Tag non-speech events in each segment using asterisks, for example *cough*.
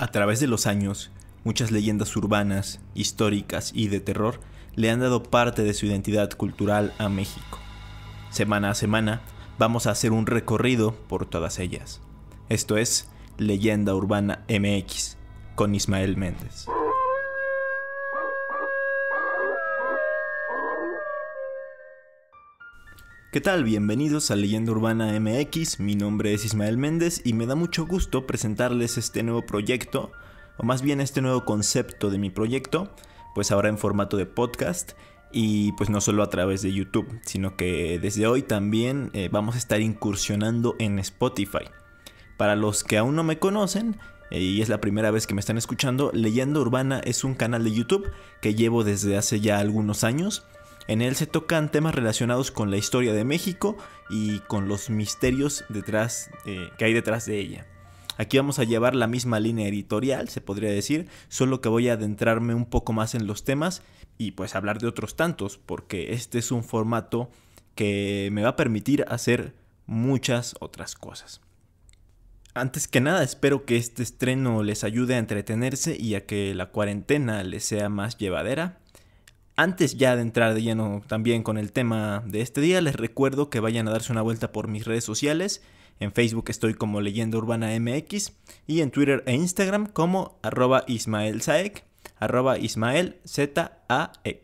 A través de los años, muchas leyendas urbanas, históricas y de terror le han dado parte de su identidad cultural a México. Semana a semana vamos a hacer un recorrido por todas ellas. Esto es Leyenda Urbana MX con Ismael Méndez. ¿Qué tal? Bienvenidos a Leyenda Urbana MX, mi nombre es Ismael Méndez y me da mucho gusto presentarles este nuevo proyecto, o más bien este nuevo concepto de mi proyecto, pues ahora en formato de podcast y pues no solo a través de YouTube, sino que desde hoy también eh, vamos a estar incursionando en Spotify. Para los que aún no me conocen, eh, y es la primera vez que me están escuchando, Leyenda Urbana es un canal de YouTube que llevo desde hace ya algunos años en él se tocan temas relacionados con la historia de México y con los misterios detrás, eh, que hay detrás de ella. Aquí vamos a llevar la misma línea editorial, se podría decir, solo que voy a adentrarme un poco más en los temas y pues hablar de otros tantos, porque este es un formato que me va a permitir hacer muchas otras cosas. Antes que nada, espero que este estreno les ayude a entretenerse y a que la cuarentena les sea más llevadera. Antes ya de entrar de lleno también con el tema de este día, les recuerdo que vayan a darse una vuelta por mis redes sociales. En Facebook estoy como Leyenda Urbana MX y en Twitter e Instagram como arroba Ismael Zaek, Ismael Z e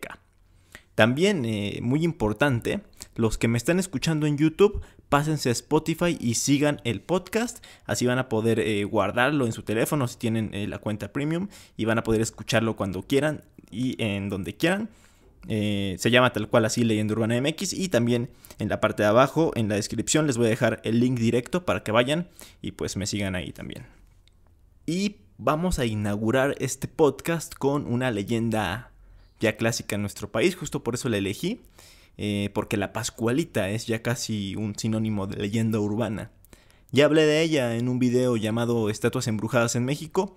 También, eh, muy importante, los que me están escuchando en YouTube, pásense a Spotify y sigan el podcast. Así van a poder eh, guardarlo en su teléfono si tienen eh, la cuenta premium y van a poder escucharlo cuando quieran y en donde quieran. Eh, se llama tal cual así Leyenda Urbana MX y también en la parte de abajo, en la descripción, les voy a dejar el link directo para que vayan y pues me sigan ahí también. Y vamos a inaugurar este podcast con una leyenda ya clásica en nuestro país, justo por eso la elegí, eh, porque la Pascualita es ya casi un sinónimo de leyenda urbana. Ya hablé de ella en un video llamado Estatuas Embrujadas en México,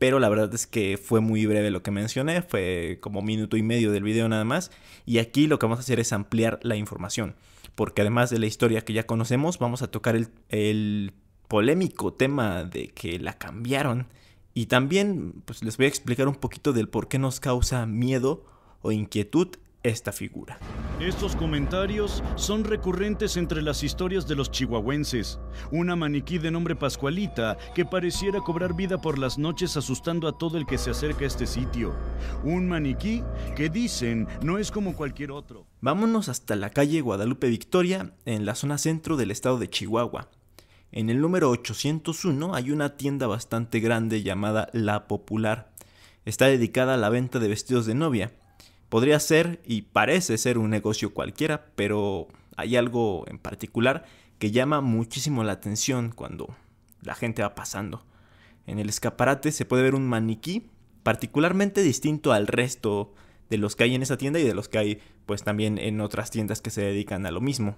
pero la verdad es que fue muy breve lo que mencioné, fue como minuto y medio del video nada más, y aquí lo que vamos a hacer es ampliar la información, porque además de la historia que ya conocemos, vamos a tocar el, polémico tema de que la cambiaron, y también pues, les voy a explicar un poquito del por qué nos causa miedo o inquietud esta figura. Estos comentarios son recurrentes entre las historias de los chihuahuenses. Una maniquí de nombre Pascualita que pareciera cobrar vida por las noches asustando a todo el que se acerca a este sitio. Un maniquí que dicen no es como cualquier otro. Vámonos hasta la calle Guadalupe Victoria, en la zona centro del estado de Chihuahua. En el número 801 hay una tienda bastante grande llamada La Popular. Está dedicada a la venta de vestidos de novia Podría ser y parece ser un negocio cualquiera, pero hay algo en particular que llama muchísimo la atención cuando la gente va pasando. En el escaparate se puede ver un maniquí particularmente distinto al resto de los que hay en esa tienda y de los que hay pues también en otras tiendas que se dedican a lo mismo.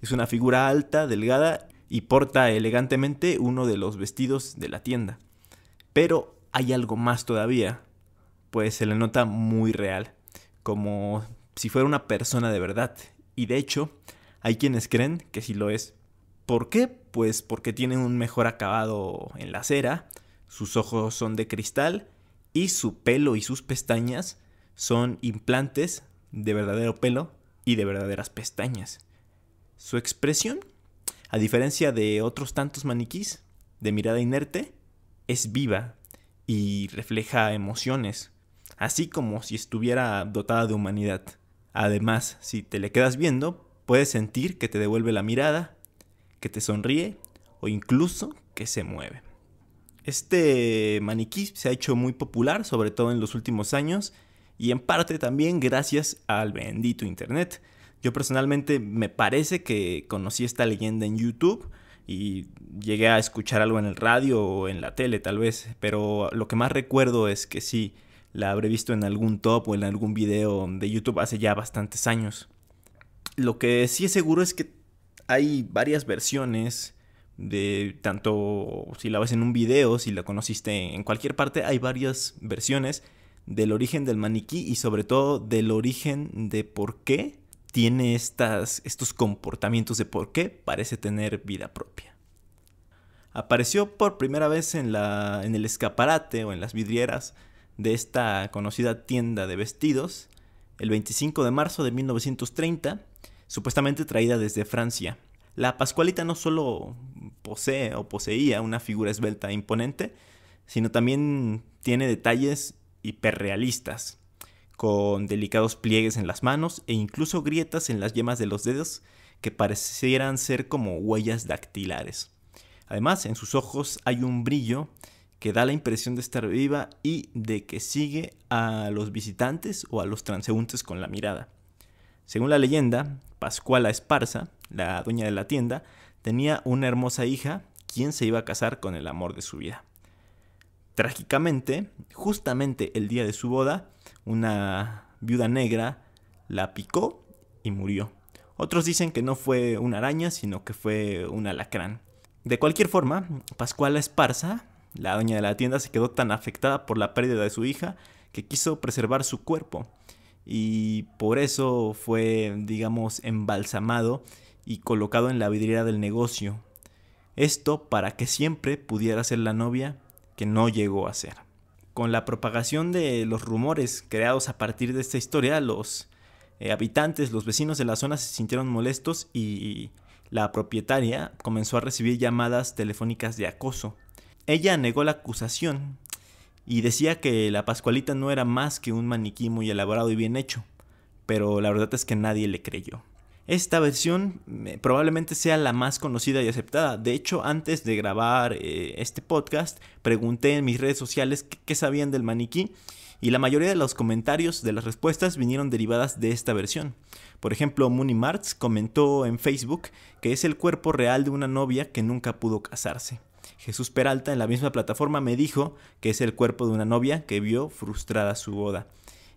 Es una figura alta, delgada y porta elegantemente uno de los vestidos de la tienda. Pero hay algo más todavía, pues se le nota muy real como si fuera una persona de verdad. Y de hecho, hay quienes creen que sí lo es. ¿Por qué? Pues porque tiene un mejor acabado en la cera, sus ojos son de cristal y su pelo y sus pestañas son implantes de verdadero pelo y de verdaderas pestañas. Su expresión, a diferencia de otros tantos maniquís de mirada inerte, es viva y refleja emociones así como si estuviera dotada de humanidad. Además, si te le quedas viendo, puedes sentir que te devuelve la mirada, que te sonríe o incluso que se mueve. Este maniquí se ha hecho muy popular, sobre todo en los últimos años, y en parte también gracias al bendito Internet. Yo personalmente me parece que conocí esta leyenda en YouTube y llegué a escuchar algo en el radio o en la tele tal vez, pero lo que más recuerdo es que sí, la habré visto en algún top o en algún video de YouTube hace ya bastantes años. Lo que sí es seguro es que hay varias versiones de tanto si la ves en un video, si la conociste en cualquier parte, hay varias versiones del origen del maniquí y sobre todo del origen de por qué tiene estas, estos comportamientos, de por qué parece tener vida propia apareció por primera vez en, la, en el escaparate o en las vidrieras de esta conocida tienda de vestidos el 25 de marzo de 1930, supuestamente traída desde Francia. La Pascualita no solo posee o poseía una figura esbelta e imponente, sino también tiene detalles hiperrealistas, con delicados pliegues en las manos e incluso grietas en las yemas de los dedos que parecieran ser como huellas dactilares. Además, en sus ojos hay un brillo que da la impresión de estar viva y de que sigue a los visitantes o a los transeúntes con la mirada. Según la leyenda, Pascuala Esparza, la dueña de la tienda, tenía una hermosa hija, quien se iba a casar con el amor de su vida. Trágicamente, justamente el día de su boda, una viuda negra la picó y murió. Otros dicen que no fue una araña, sino que fue un alacrán. De cualquier forma, Pascuala Esparza la dueña de la tienda se quedó tan afectada por la pérdida de su hija que quiso preservar su cuerpo y por eso fue, digamos, embalsamado y colocado en la vidriera del negocio. Esto para que siempre pudiera ser la novia que no llegó a ser. Con la propagación de los rumores creados a partir de esta historia, los eh, habitantes, los vecinos de la zona se sintieron molestos y la propietaria comenzó a recibir llamadas telefónicas de acoso. Ella negó la acusación y decía que la Pascualita no era más que un maniquí muy elaborado y bien hecho, pero la verdad es que nadie le creyó. Esta versión eh, probablemente sea la más conocida y aceptada. De hecho, antes de grabar eh, este podcast, pregunté en mis redes sociales qué, sabían del maniquí y la mayoría de los comentarios de las respuestas vinieron derivadas de esta versión. Por ejemplo, Mooney Martz comentó en Facebook que es el cuerpo real de una novia que nunca pudo casarse. Jesús Peralta en la misma plataforma me dijo que es el cuerpo de una novia que vio frustrada su boda.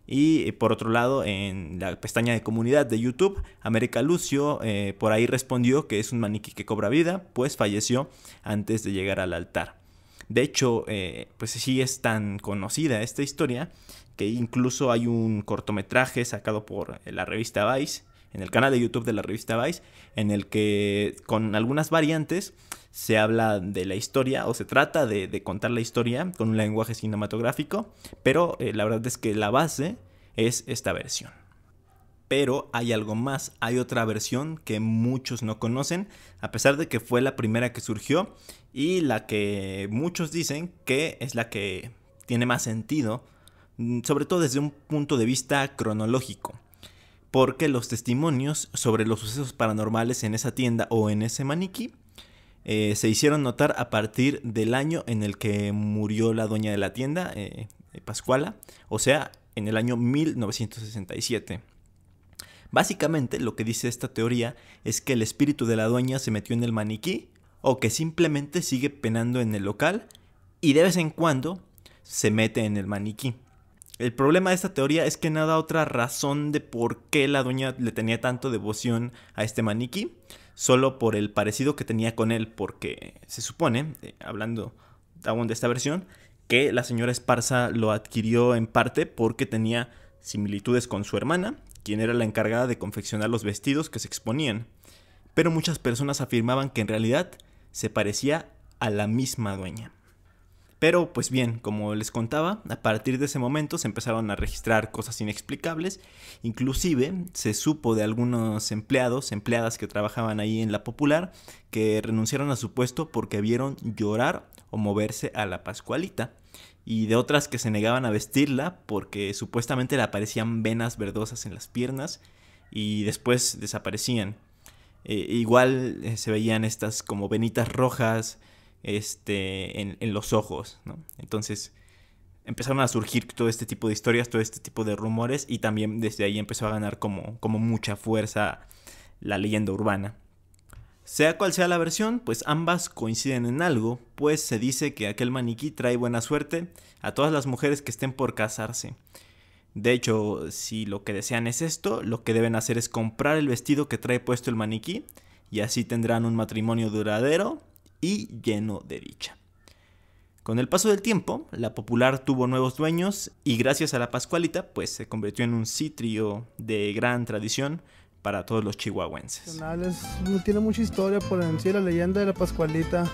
Y eh, por otro lado, en la pestaña de comunidad de YouTube, América Lucio eh, por ahí respondió que es un maniquí que cobra vida, pues falleció antes de llegar al altar. De hecho, eh, pues sí es tan conocida esta historia que incluso hay un cortometraje sacado por la revista Vice en el canal de YouTube de la revista Vice, en el que con algunas variantes se habla de la historia o se trata de, contar la historia con un lenguaje cinematográfico, pero eh, la verdad es que la base es esta versión. Pero hay algo más, hay otra versión que muchos no conocen, a pesar de que fue la primera que surgió y la que muchos dicen que es la que tiene más sentido, mm, sobre todo desde un punto de vista cronológico porque los testimonios sobre los sucesos paranormales en esa tienda o en ese maniquí eh, se hicieron notar a partir del año en el que murió la dueña de la tienda, eh, eh, Pascuala, o sea, en el año 1967. Básicamente lo que dice esta teoría es que el espíritu de la dueña se metió en el maniquí o que simplemente sigue penando en el local y de vez en cuando se mete en el maniquí. El problema de esta teoría es que nada otra razón de por qué la dueña le tenía tanto devoción a este maniquí, solo por el parecido que tenía con él, porque se supone, eh, hablando aún de esta versión, que la señora Esparza lo adquirió en parte porque tenía similitudes con su hermana, quien era la encargada de confeccionar los vestidos que se exponían. Pero muchas personas afirmaban que en realidad se parecía a la misma dueña. Pero pues bien, como les contaba, a partir de ese momento se empezaron a registrar cosas inexplicables, inclusive se supo de algunos empleados, empleadas que trabajaban ahí en la popular, que renunciaron a su puesto porque vieron llorar o moverse a la Pascualita, y de otras que se negaban a vestirla porque supuestamente le aparecían venas verdosas en las piernas y después desaparecían. Eh, igual eh, se veían estas como venitas rojas, este, en, los ojos, Entonces empezaron a surgir todo este tipo de historias, todo este tipo de rumores y también desde ahí empezó a ganar como, como mucha fuerza la leyenda urbana. Sea cual sea la versión, pues ambas coinciden en algo, pues se dice que aquel maniquí trae buena suerte a todas las mujeres que estén por casarse. De hecho, si lo que desean es esto, lo que deben hacer es comprar el vestido que trae puesto el maniquí y así tendrán un matrimonio duradero y lleno de dicha. Con el paso del tiempo, la popular tuvo nuevos dueños y gracias a la Pascualita, pues se convirtió en un sitio de gran tradición para todos los chihuahuenses. Tiene mucha historia por en la leyenda de la Pascualita.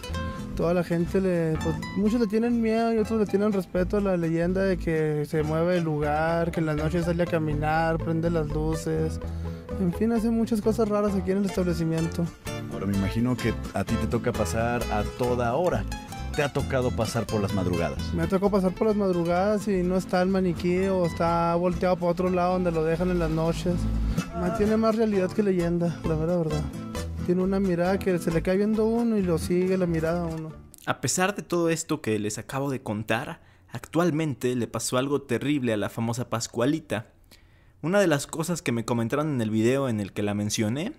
Toda la gente le. Pues, muchos le tienen miedo y otros le tienen respeto a la leyenda de que se mueve el lugar, que en las noches sale a caminar, prende las luces. En fin, hace muchas cosas raras aquí en el establecimiento. Ahora me imagino que a ti te toca pasar a toda hora te ha tocado pasar por las madrugadas? Me ha tocado pasar por las madrugadas y no está el maniquí o está volteado para otro lado donde lo dejan en las noches. Tiene más realidad que leyenda, la verdad. Tiene una mirada que se le cae viendo uno y lo sigue la mirada a uno. A pesar de todo esto que les acabo de contar, actualmente le pasó algo terrible a la famosa Pascualita. Una de las cosas que me comentaron en el video en el que la mencioné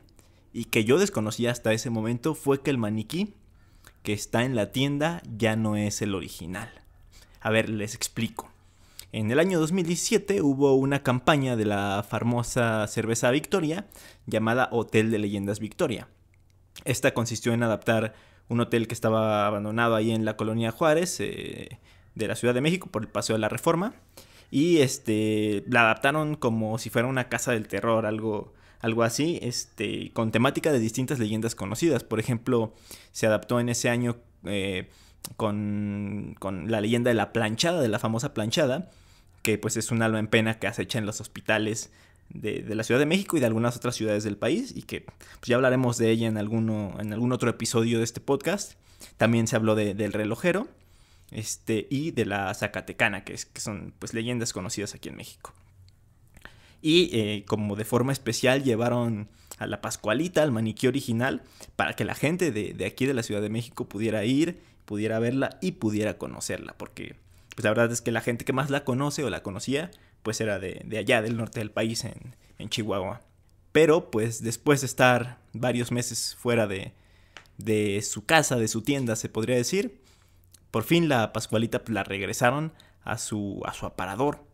y que yo desconocía hasta ese momento fue que el maniquí que está en la tienda ya no es el original. A ver, les explico. En el año 2017 hubo una campaña de la famosa cerveza Victoria llamada Hotel de Leyendas Victoria. Esta consistió en adaptar un hotel que estaba abandonado ahí en la colonia Juárez eh, de la Ciudad de México por el Paseo de la Reforma y este la adaptaron como si fuera una casa del terror, algo algo así, este con temática de distintas leyendas conocidas. Por ejemplo, se adaptó en ese año eh, con, con la leyenda de la planchada, de la famosa planchada, que pues es un alma en pena que acecha en los hospitales de, la Ciudad de México y de algunas otras ciudades del país y que pues, ya hablaremos de ella en, alguno, en algún otro episodio de este podcast. También se habló del relojero este, y de la Zacatecana, que, es, son pues leyendas conocidas aquí en México. Y eh, como de forma especial llevaron a la Pascualita, al maniquí original, para que la gente de, de aquí de la Ciudad de México pudiera ir, pudiera verla y pudiera conocerla, porque pues la verdad es que la gente que más la conoce o la conocía, pues era de, allá, del norte del país, en, Chihuahua. Pero pues después de estar varios meses fuera de, de su casa, de su tienda, se podría decir, por fin la Pascualita pues, la regresaron a su, a su aparador.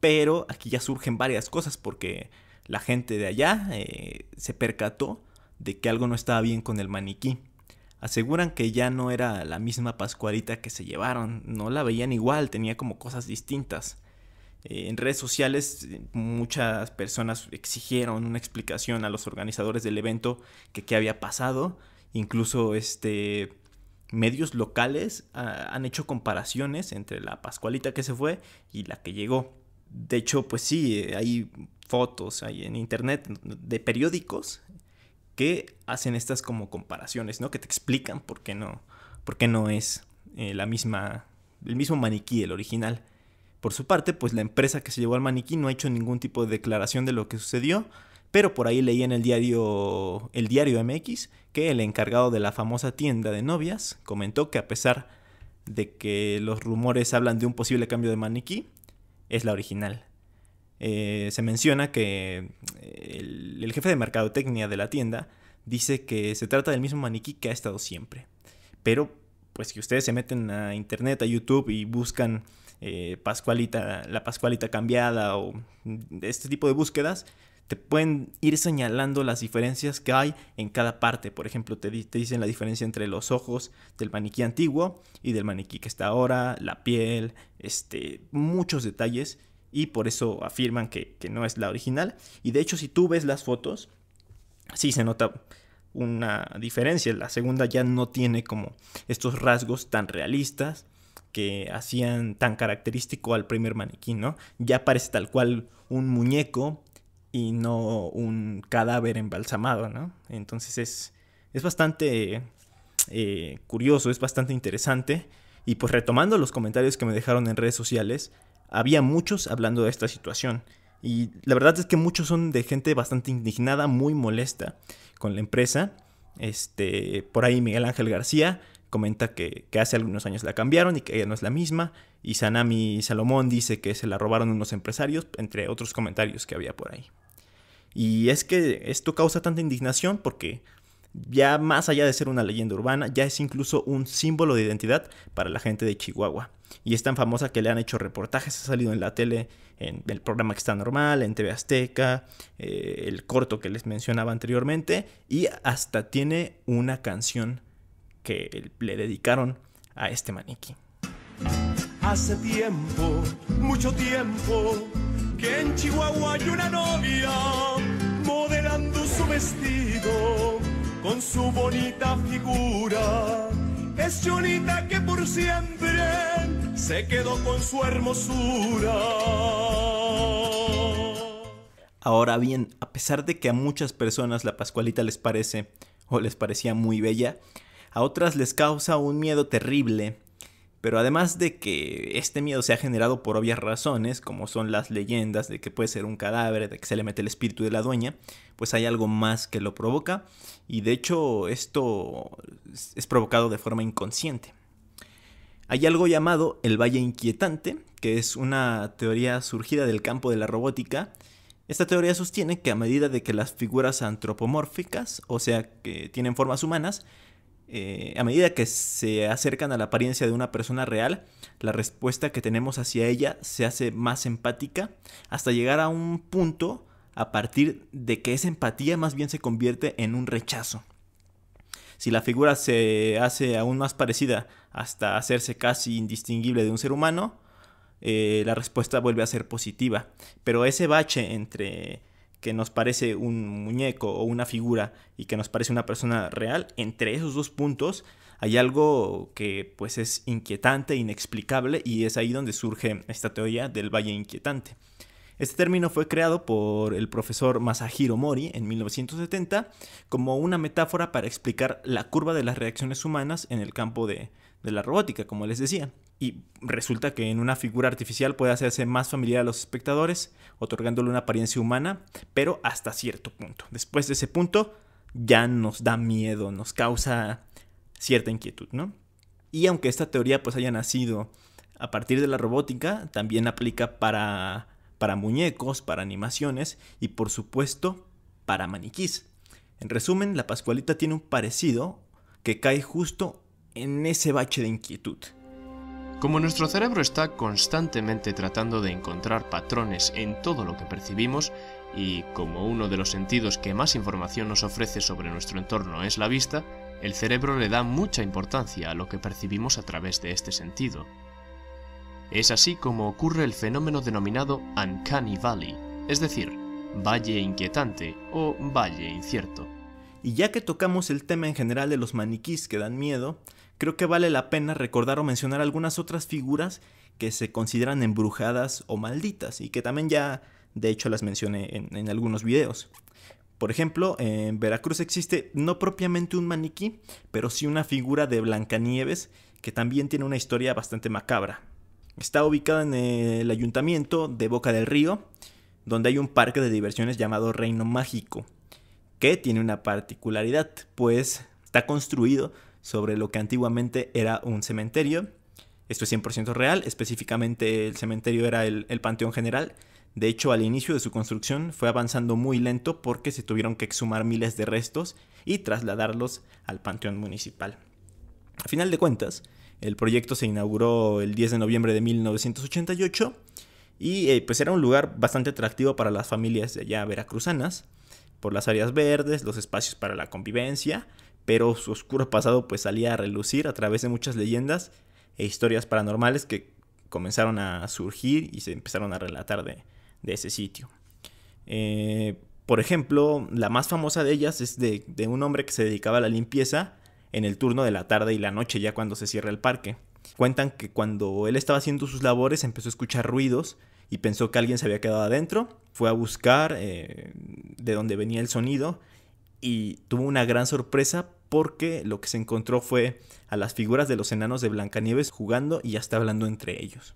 Pero aquí ya surgen varias cosas porque la gente de allá eh, se percató de que algo no estaba bien con el maniquí aseguran que ya no era la misma Pascualita que se llevaron, no la veían igual, tenía como cosas distintas. Eh, en redes sociales eh, muchas personas exigieron una explicación a los organizadores del evento que qué había pasado, incluso este medios locales ah, han hecho comparaciones entre la Pascualita que se fue y la que llegó. De hecho, pues sí, eh, hay fotos hay en internet de periódicos que hacen estas como comparaciones, ¿no? Que te explican por qué no, por no es eh, la misma, el mismo maniquí, el original. Por su parte, pues la empresa que se llevó al maniquí no ha hecho ningún tipo de declaración de lo que sucedió, pero por ahí leí en el diario, el diario MX que el encargado de la famosa tienda de novias comentó que a pesar de que los rumores hablan de un posible cambio de maniquí, es la original. Eh, se menciona que eh, el, jefe de mercadotecnia de la tienda dice que se trata del mismo maniquí que ha estado siempre. Pero, pues que ustedes se meten a internet, a YouTube y buscan eh, Pascualita, la Pascualita cambiada o este tipo de búsquedas, te pueden ir señalando las diferencias que hay en cada parte. Por ejemplo, te, te, dicen la diferencia entre los ojos del maniquí antiguo y del maniquí que está ahora, la piel, este, muchos detalles y por eso afirman que, no es la original. Y de hecho si tú ves las fotos, sí se nota una diferencia. La segunda ya no tiene como estos rasgos tan realistas que hacían tan característico al primer maniquí, ¿no? Ya parece tal cual un muñeco y no un cadáver embalsamado, ¿no? Entonces es, es bastante eh, curioso, es bastante interesante. Y pues retomando los comentarios que me dejaron en redes sociales, había muchos hablando de esta situación. Y la verdad es que muchos son de gente bastante indignada, muy molesta con la empresa. Este, por ahí Miguel Ángel García comenta que, que, hace algunos años la cambiaron y que ella no es la misma. Y Sanami Salomón dice que se la robaron unos empresarios, entre otros comentarios que había por ahí. Y es que esto causa tanta indignación porque ya más allá de ser una leyenda urbana, ya es incluso un símbolo de identidad para la gente de Chihuahua. Y es tan famosa que le han hecho reportajes, ha salido en la tele, en el programa que está normal, en TV Azteca, eh, el corto que les mencionaba anteriormente, y hasta tiene una canción que le dedicaron a este maniquí. Hace tiempo, mucho tiempo, que en Chihuahua hay una novia modelando su vestido con su bonita figura. Es Chonita que por siempre se quedó con su hermosura. Ahora bien, a pesar de que a muchas personas la Pascualita les parece o les parecía muy bella, a otras les causa un miedo terrible. Pero además de que este miedo se ha generado por obvias razones, como son las leyendas de que puede ser un cadáver, de que se le mete el espíritu de la dueña, pues hay algo más que lo provoca y de hecho esto es provocado de forma inconsciente. Hay algo llamado el valle inquietante, que es una teoría surgida del campo de la robótica. Esta teoría sostiene que a medida de que las figuras antropomórficas, o sea, que tienen formas humanas, eh, a medida que se acercan a la apariencia de una persona real, la respuesta que tenemos hacia ella se hace más empática hasta llegar a un punto a partir de que esa empatía más bien se convierte en un rechazo. Si la figura se hace aún más parecida hasta hacerse casi indistinguible de un ser humano, eh, la respuesta vuelve a ser positiva. Pero ese bache entre que nos parece un muñeco o una figura y que nos parece una persona real, entre esos dos puntos hay algo que pues es inquietante, inexplicable y es ahí donde surge esta teoría del valle inquietante. Este término fue creado por el profesor Masahiro Mori en 1970 como una metáfora para explicar la curva de las reacciones humanas en el campo de, de la robótica, como les decía. Y resulta que en una figura artificial puede hacerse más familiar a los espectadores, otorgándole una apariencia humana, pero hasta cierto punto. Después de ese punto, ya nos da miedo, nos causa cierta inquietud, ¿no? Y aunque esta teoría pues haya nacido a partir de la robótica, también aplica para para muñecos, para animaciones y por supuesto para maniquís. En resumen, la Pascualita tiene un parecido que cae justo en ese bache de inquietud. Como nuestro cerebro está constantemente tratando de encontrar patrones en todo lo que percibimos, y como uno de los sentidos que más información nos ofrece sobre nuestro entorno es la vista, el cerebro le da mucha importancia a lo que percibimos a través de este sentido. Es así como ocurre el fenómeno denominado Uncanny Valley, es decir, valle inquietante o valle incierto. Y ya que tocamos el tema en general de los maniquís que dan miedo, creo que vale la pena recordar o mencionar algunas otras figuras que se consideran embrujadas o malditas y que también ya de hecho las mencioné en, en algunos videos. Por ejemplo, en Veracruz existe no propiamente un maniquí, pero sí una figura de Blancanieves que también tiene una historia bastante macabra. Está ubicada en el ayuntamiento de Boca del Río, donde hay un parque de diversiones llamado Reino Mágico, que tiene una particularidad, pues está construido sobre lo que antiguamente era un cementerio. Esto es 100% real, específicamente el cementerio era el, Panteón General. De hecho, al inicio de su construcción fue avanzando muy lento porque se tuvieron que exhumar miles de restos y trasladarlos al Panteón Municipal. A final de cuentas, el proyecto se inauguró el 10 de noviembre de 1988 y eh, pues era un lugar bastante atractivo para las familias de allá veracruzanas, por las áreas verdes, los espacios para la convivencia, pero su oscuro pasado pues salía a relucir a través de muchas leyendas e historias paranormales que comenzaron a surgir y se empezaron a relatar de, ese sitio. Eh, por ejemplo, la más famosa de ellas es de un hombre que se dedicaba a la limpieza en el turno de la tarde y la noche, ya cuando se cierra el parque. Cuentan que cuando él estaba haciendo sus labores empezó a escuchar ruidos y pensó que alguien se había quedado adentro, fue a buscar eh, de dónde venía el sonido y tuvo una gran sorpresa porque lo que se encontró fue a las figuras de los enanos de Blancanieves jugando y hasta hablando entre ellos.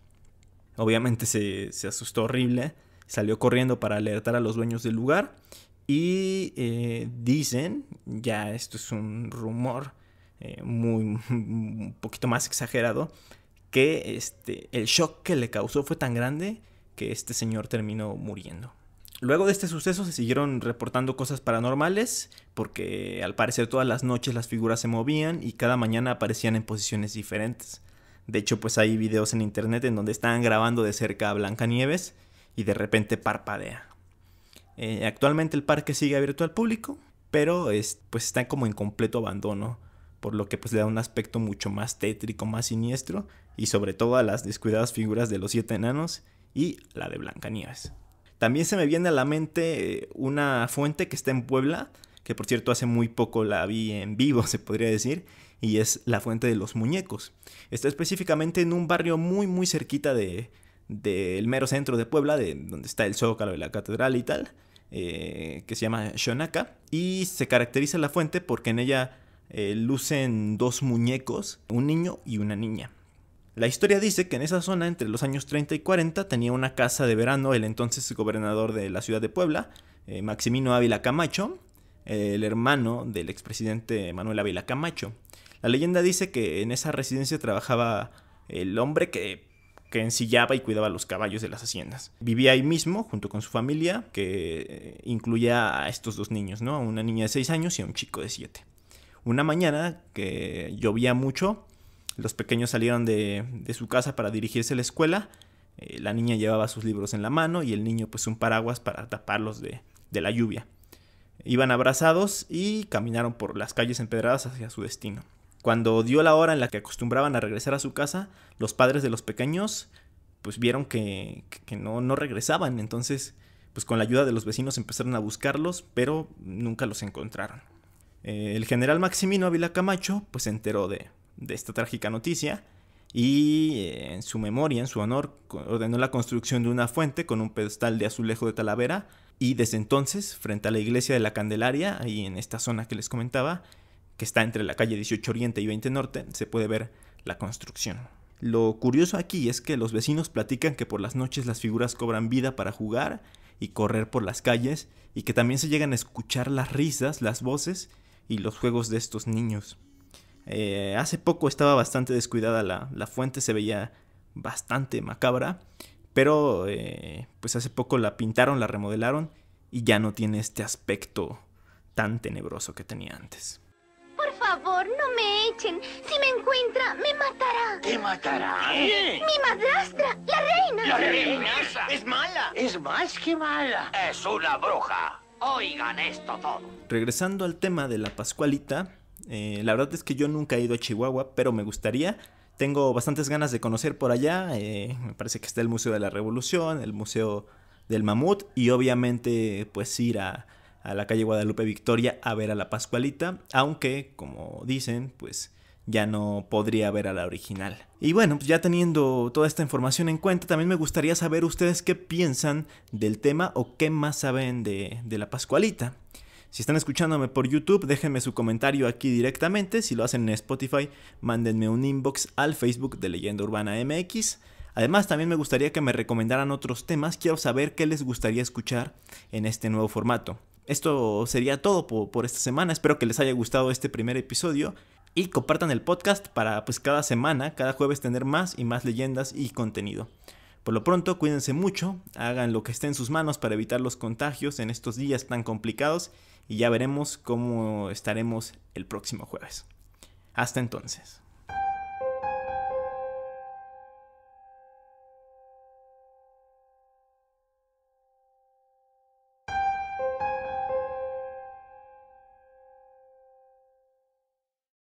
Obviamente se, asustó horrible, salió corriendo para alertar a los dueños del lugar y eh, dicen, ya esto es un rumor, eh, muy, un poquito más exagerado, que este, el shock que le causó fue tan grande que este señor terminó muriendo. Luego de este suceso se siguieron reportando cosas paranormales, porque al parecer todas las noches las figuras se movían y cada mañana aparecían en posiciones diferentes. De hecho, pues hay videos en internet en donde están grabando de cerca a Blancanieves y de repente parpadea. Eh, actualmente el parque sigue abierto al público, pero pues está como en completo abandono por lo que pues le da un aspecto mucho más tétrico, más siniestro, y sobre todo a las descuidadas figuras de los siete enanos y la de Blancanieves. También se me viene a la mente eh, una fuente que está en Puebla, que por cierto hace muy poco la vi en vivo, *laughs* se podría decir, y es la fuente de los muñecos. Está específicamente en un barrio muy muy cerquita de del mero centro de Puebla, de donde está el zócalo de la catedral y tal, eh, que se llama Shonaka, y se caracteriza la fuente porque en ella eh, lucen dos muñecos, un niño y una niña. La historia dice que en esa zona, entre los años 30 y 40, tenía una casa de verano el entonces gobernador de la ciudad de Puebla, eh, Maximino Ávila Camacho, eh, el hermano del expresidente Manuel Ávila Camacho. La leyenda dice que en esa residencia trabajaba el hombre que, ensillaba y cuidaba los caballos de las haciendas. Vivía ahí mismo junto con su familia, que incluía a estos dos niños, ¿no? A una niña de 6 años y a un chico de 7. Una mañana que llovía mucho, los pequeños salieron de, su casa para dirigirse a la escuela. Eh, la niña llevaba sus libros en la mano y el niño pues un paraguas para taparlos de, la lluvia. Iban abrazados y caminaron por las calles empedradas hacia su destino. Cuando dio la hora en la que acostumbraban a regresar a su casa, los padres de los pequeños pues vieron que, no, no regresaban. Entonces pues con la ayuda de los vecinos empezaron a buscarlos, pero nunca los encontraron. Eh, el general Maximino Ávila Camacho pues se enteró de, esta trágica noticia y eh, en su memoria, en su honor, ordenó la construcción de una fuente con un pedestal de azulejo de Talavera y desde entonces, frente a la iglesia de la Candelaria, ahí en esta zona que les comentaba, que está entre la calle 18 Oriente y 20 Norte, se puede ver la construcción. Lo curioso aquí es que los vecinos platican que por las noches las figuras cobran vida para jugar y correr por las calles y que también se llegan a escuchar las risas, las voces y los juegos de estos niños. Eh, hace poco estaba bastante descuidada la, la, fuente, se veía bastante macabra, pero eh, pues hace poco la pintaron, la remodelaron y ya no tiene este aspecto tan tenebroso que tenía antes. Por favor, no me echen. Si me encuentra, me matará. ¿Te matará? Mi madrastra, la reina. La reina es mala. Es más que mala. Es una bruja. Oigan esto todo. Regresando al tema de la Pascualita, eh, la verdad es que yo nunca he ido a Chihuahua, pero me gustaría. Tengo bastantes ganas de conocer por allá. Eh, me parece que está el Museo de la Revolución, el Museo del Mamut y obviamente pues ir a, a la calle Guadalupe Victoria a ver a la Pascualita, aunque como dicen pues ya no podría ver a la original. Y bueno, pues ya teniendo toda esta información en cuenta, también me gustaría saber ustedes qué piensan del tema o qué más saben de, de la Pascualita. Si están escuchándome por YouTube, déjenme su comentario aquí directamente. Si lo hacen en Spotify, mándenme un inbox al Facebook de Leyenda Urbana MX. Además, también me gustaría que me recomendaran otros temas. Quiero saber qué les gustaría escuchar en este nuevo formato. Esto sería todo por, esta semana. Espero que les haya gustado este primer episodio y compartan el podcast para pues cada semana, cada jueves tener más y más leyendas y contenido. Por lo pronto, cuídense mucho, hagan lo que esté en sus manos para evitar los contagios en estos días tan complicados y ya veremos cómo estaremos el próximo jueves. Hasta entonces.